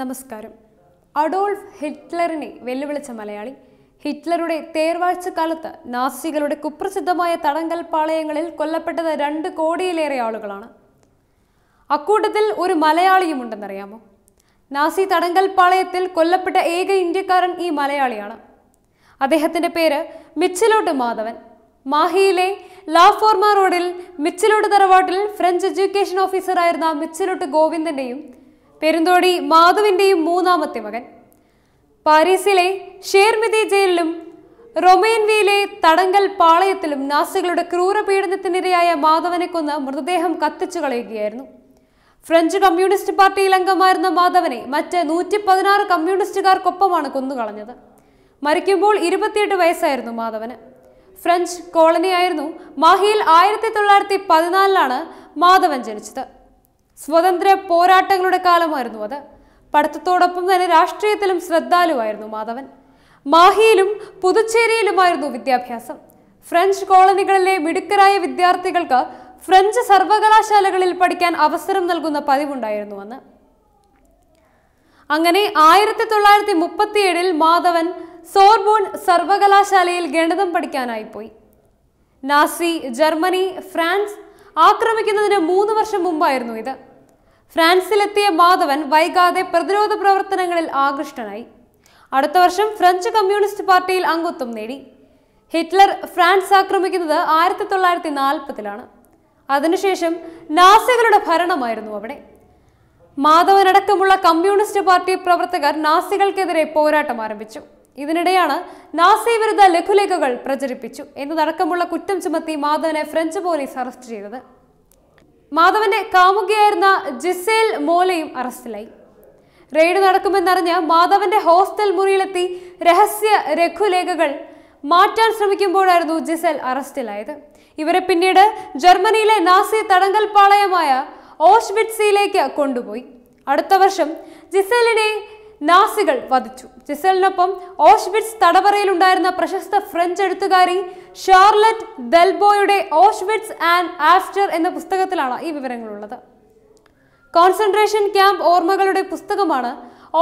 നമസ്കാരം അഡോൾഫ് ഹിറ്റ്ലറിനെ വെല്ലുവിളിച്ച മലയാളി ഹിറ്റ്ലറുടെ കാലത്ത് നാസികളുടെ കുപ്രസിദ്ധമായ തടങ്കൽ പാളയങ്ങളിൽ കൊല്ലപ്പെട്ടത് രണ്ട് കോടിയിലേറെ ആളുകളാണ് അക്കൂട്ടത്തിൽ ഒരു മലയാളിയും ഉണ്ടെന്നറിയാമോ നാസി തടങ്കൽ പാളയത്തിൽ കൊല്ലപ്പെട്ട ഏക ഇന്ത്യക്കാരൻ ഈ മലയാളിയാണ് അദ്ദേഹത്തിൻ്റെ പേര് മിച്ചിലോട്ട് മാധവൻ മാഹിയിലെ ലാഫോർമ റോഡിൽ മിച്ചിലോട്ട് തറവാട്ടിൽ ഫ്രഞ്ച് എഡ്യൂക്കേഷൻ ഓഫീസറായിരുന്ന മിച്ചിലോട്ട് ഗോവിന്ദൻ്റെയും പെരുന്തോടി മാധവിന്റെയും മൂന്നാമത്തെ മകൻ പാരീസിലെ ഷേർമിതി ജയിലിലും റൊമേൻവിയിലെ തടങ്കൽ പാളയത്തിലും നാസികളുടെ ക്രൂരപീഡനത്തിനിരയായ മാധവനെ കൊന്ന് മൃതദേഹം കത്തിച്ചു കളയുകയായിരുന്നു ഫ്രഞ്ച് കമ്മ്യൂണിസ്റ്റ് പാർട്ടിയിൽ അംഗമായിരുന്ന മാധവനെ മറ്റ് നൂറ്റി പതിനാറ് കമ്മ്യൂണിസ്റ്റുകാർക്കൊപ്പമാണ് കൊന്നുകളഞ്ഞത് മരിക്കുമ്പോൾ ഇരുപത്തിയെട്ട് വയസ്സായിരുന്നു മാധവന് ഫ്രഞ്ച് കോളനിയായിരുന്നു മാഹിയിൽ ആയിരത്തി തൊള്ളായിരത്തി പതിനാലിലാണ് മാധവൻ ജനിച്ചത് സ്വതന്ത്ര പോരാട്ടങ്ങളുടെ കാലമായിരുന്നു അത് പഠിത്തത്തോടൊപ്പം തന്നെ രാഷ്ട്രീയത്തിലും ശ്രദ്ധാലുവായിരുന്നു മാധവൻ മാഹിയിലും പുതുച്ചേരിയിലുമായിരുന്നു വിദ്യാഭ്യാസം ഫ്രഞ്ച് കോളനികളിലെ മിടുക്കരായ വിദ്യാർത്ഥികൾക്ക് ഫ്രഞ്ച് സർവകലാശാലകളിൽ പഠിക്കാൻ അവസരം നൽകുന്ന പതിവുണ്ടായിരുന്നു അന്ന് അങ്ങനെ ആയിരത്തി തൊള്ളായിരത്തി മുപ്പത്തിയേഴിൽ മാധവൻ സോർബോൺ സർവകലാശാലയിൽ ഗണിതം പഠിക്കാനായി പോയി നാസി ജർമ്മനി ഫ്രാൻസ് ആക്രമിക്കുന്നതിന് മൂന്ന് വർഷം മുമ്പായിരുന്നു ഇത് ഫ്രാൻസിലെത്തിയ മാധവൻ വൈകാതെ പ്രതിരോധ പ്രവർത്തനങ്ങളിൽ ആകൃഷ്ടനായി അടുത്ത വർഷം ഫ്രഞ്ച് കമ്മ്യൂണിസ്റ്റ് പാർട്ടിയിൽ അംഗത്വം നേടി ഹിറ്റ്ലർ ഫ്രാൻസ് ആക്രമിക്കുന്നത് ആയിരത്തി തൊള്ളായിരത്തി നാൽപ്പതിലാണ് അതിനുശേഷം നാസികളുടെ ഭരണമായിരുന്നു അവിടെ മാധവനടക്കമുള്ള കമ്മ്യൂണിസ്റ്റ് പാർട്ടി പ്രവർത്തകർ നാസികൾക്കെതിരെ പോരാട്ടം ആരംഭിച്ചു ഇതിനിടെയാണ് നാസി വിരുദ്ധ ലഘുലേഖകൾ പ്രചരിപ്പിച്ചു എന്നതടക്കമുള്ള കുറ്റം ചുമത്തി മാധവനെ ഫ്രഞ്ച് പോലീസ് അറസ്റ്റ് ചെയ്തത് മാധവന്റെ കാമുകിയായിരുന്ന ജിസേൽ മോലയും അറസ്റ്റിലായി റെയ്ഡ് നടക്കുമെന്നറിഞ്ഞ് മാധവന്റെ ഹോസ്റ്റൽ മുറിയിലെത്തി രഹസ്യ ലഘുലേഖകൾ മാറ്റാൻ ശ്രമിക്കുമ്പോഴായിരുന്നു ജിസേൽ അറസ്റ്റിലായത് ഇവരെ പിന്നീട് ജർമ്മനിയിലെ നാസി തടങ്കൽ പാളയമായ ഓഷ്വിറ്റ്സിയിലേക്ക് കൊണ്ടുപോയി അടുത്ത വർഷം ജിസേലിനെ നാസികൾ വധിച്ചു ജിസലിനൊപ്പം ഓഷ്വിറ്റ്സ് തടവറയിലുണ്ടായിരുന്ന പ്രശസ്ത ഫ്രഞ്ച് എഴുത്തുകാരി ഷാർലറ്റ് ദൽബോയുടെ ഓഷ്വിറ്റ്സ് ആൻഡ് ആഫ്റ്റർ എന്ന പുസ്തകത്തിലാണ് ഈ വിവരങ്ങളുള്ളത് കോൺസെൻട്രേഷൻ ക്യാമ്പ് ഓർമ്മകളുടെ പുസ്തകമാണ്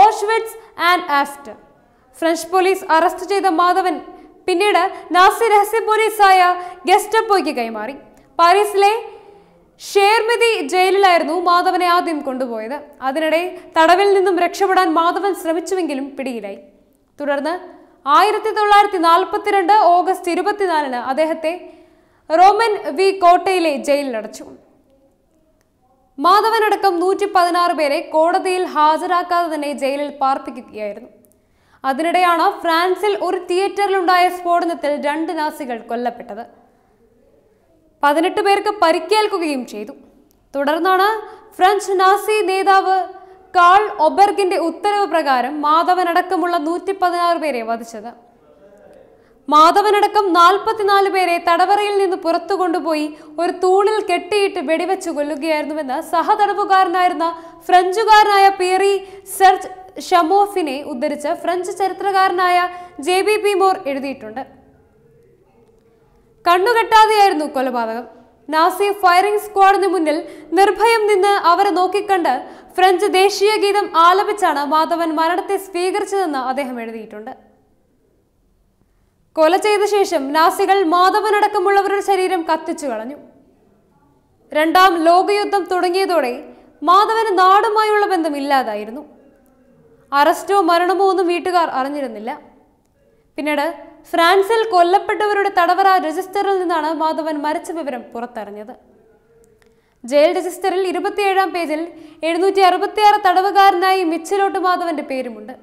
Auschwitz and after French police arrest ചെയ്ത മാധവൻ പിന്നീട് നാസി രഹസ്യ പോലീസായ ഗസ്റ്റപ്പോയ്ക്ക് കൈമാറി പാരീസിലെ ഷേർമിതി ജയിലിലായിരുന്നു മാധവനെ ആദ്യം കൊണ്ടുപോയത് അതിനിടെ തടവിൽ നിന്നും രക്ഷപ്പെടാൻ മാധവൻ ശ്രമിച്ചുവെങ്കിലും പിടിയിലായി തുടർന്ന് ആയിരത്തി തൊള്ളായിരത്തി നാൽപ്പത്തിരണ്ട് ഓഗസ്റ്റ് ഇരുപത്തിനാലിന് അദ്ദേഹത്തെ റോമൻ വി കോട്ടയിലെ ജയിലിലടച്ചു മാധവനടക്കം നൂറ്റി പതിനാറ് പേരെ കോടതിയിൽ ഹാജരാക്കാതെ തന്നെ ജയിലിൽ പാർപ്പിക്കുകയായിരുന്നു അതിനിടെയാണ് ഫ്രാൻസിൽ ഒരു തിയേറ്ററിലുണ്ടായ സ്ഫോടനത്തിൽ രണ്ട് നാസികൾ കൊല്ലപ്പെട്ടത് പതിനെട്ട് പേർക്ക് പരിക്കേൽക്കുകയും ചെയ്തു തുടർന്നാണ് ഫ്രഞ്ച് നാസി നേതാവ് കാൾ ഒബെർഗിന്റെ ഉത്തരവ് പ്രകാരം മാധവനടക്കമുള്ള നൂറ്റി പതിനാറ് പേരെ വധിച്ചത് മാധവനടക്കം നാൽപ്പത്തിനാല് പേരെ തടവറയിൽ നിന്ന് പുറത്തു കൊണ്ടുപോയി ഒരു തൂണിൽ കെട്ടിയിട്ട് വെടിവെച്ചു കൊല്ലുകയായിരുന്നുവെന്ന് സഹതടവുകാരനായിരുന്ന ഫ്രഞ്ചുകാരനായ പിയറി സെർജ് ഷമോഫിനെ ഉദ്ധരിച്ച് ഫ്രഞ്ച് ചരിത്രകാരനായ ജെ ബി പി മോർ എഴുതിയിട്ടുണ്ട് കണ്ണുകെട്ടാതെയായിരുന്നു കൊലപാതകം നാസി ഫയറിംഗ് സ്ക്വാഡിന് മുന്നിൽ നിർഭയം നിന്ന് അവരെ നോക്കിക്കണ്ട് ഫ്രഞ്ച് ദേശീയ ഗീതം ആലപിച്ചാണ് മാധവൻ മരണത്തെ സ്വീകരിച്ചതെന്ന് അദ്ദേഹം എഴുതിയിട്ടുണ്ട് കൊല ചെയ്ത ശേഷം നാസികൾ മാധവനടക്കമുള്ളവരുടെ ശരീരം കത്തിച്ചു കളഞ്ഞു രണ്ടാം ലോകയുദ്ധം തുടങ്ങിയതോടെ മാധവന് നാടുമായുള്ള ബന്ധം ഇല്ലാതായിരുന്നു അറസ്റ്റോ മരണമോ ഒന്നും വീട്ടുകാർ അറിഞ്ഞിരുന്നില്ല പിന്നീട് ഫ്രാൻസിൽ കൊല്ലപ്പെട്ടവരുടെ തടവറ രജിസ്റ്ററിൽ നിന്നാണ് മാധവൻ മരിച്ച വിവരം പുറത്തറിഞ്ഞത് ജയിൽ രജിസ്റ്ററിൽ ഇരുപത്തിയേഴാം പേജിൽ എഴുന്നൂറ്റി അറുപത്തിയാറ് തടവുകാരനായി മിച്ചിലോട്ട് മാധവന്റെ പേരുമുണ്ട്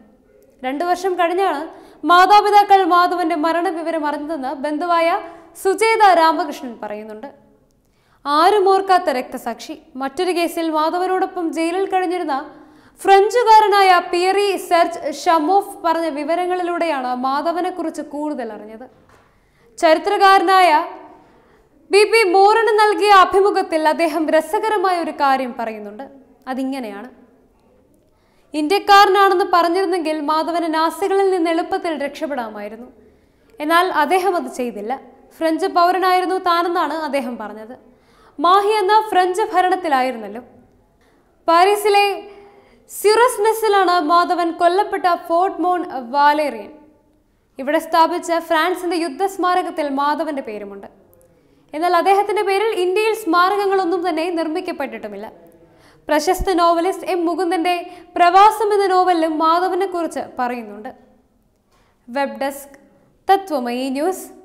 രണ്ടു വർഷം കഴിഞ്ഞാണ് മാതാപിതാക്കൾ മാധവന്റെ വിവരം അറിഞ്ഞതെന്ന് ബന്ധുവായ സുചേത രാമകൃഷ്ണൻ പറയുന്നുണ്ട് ആരും ഓർക്കാത്ത രക്തസാക്ഷി മറ്റൊരു കേസിൽ മാധവനോടൊപ്പം ജയിലിൽ കഴിഞ്ഞിരുന്ന ഫ്രഞ്ചുകാരനായ പിയറി സെർജ് ഷമോഫ് പറഞ്ഞ വിവരങ്ങളിലൂടെയാണ് മാധവനെക്കുറിച്ച് കൂടുതൽ അറിഞ്ഞത് ചരിത്രകാരനായ ബി പി മോറിന് നൽകിയ അഭിമുഖത്തിൽ അദ്ദേഹം രസകരമായ ഒരു കാര്യം പറയുന്നുണ്ട് അതിങ്ങനെയാണ് ഇന്ത്യക്കാരനാണെന്ന് പറഞ്ഞിരുന്നെങ്കിൽ മാധവന് നാസികളിൽ നിന്ന് എളുപ്പത്തിൽ രക്ഷപ്പെടാമായിരുന്നു എന്നാൽ അദ്ദേഹം അത് ചെയ്തില്ല ഫ്രഞ്ച് പൗരനായിരുന്നു താനെന്നാണ് അദ്ദേഹം പറഞ്ഞത് മാഹി എന്ന ഫ്രഞ്ച് ഭരണത്തിലായിരുന്നല്ലോ പാരീസിലെ സിറസ് മെസ്സിലാണ് മാധവൻ കൊല്ലപ്പെട്ട ഫോർട്ട് മോൺ വാലേറിയൻ ഇവിടെ സ്ഥാപിച്ച ഫ്രാൻസിന്റെ യുദ്ധസ്മാരകത്തിൽ മാധവന്റെ പേരുമുണ്ട് എന്നാൽ അദ്ദേഹത്തിന്റെ പേരിൽ ഇന്ത്യയിൽ സ്മാരകങ്ങളൊന്നും തന്നെ നിർമ്മിക്കപ്പെട്ടിട്ടുമില്ല പ്രശസ്ത നോവലിസ്റ്റ് എം മുകുന്ദന്റെ പ്രവാസം എന്ന നോവലിലും മാധവനെ കുറിച്ച് പറയുന്നുണ്ട് വെബ് ഡെസ്ക് തത്വമയി ന്യൂസ്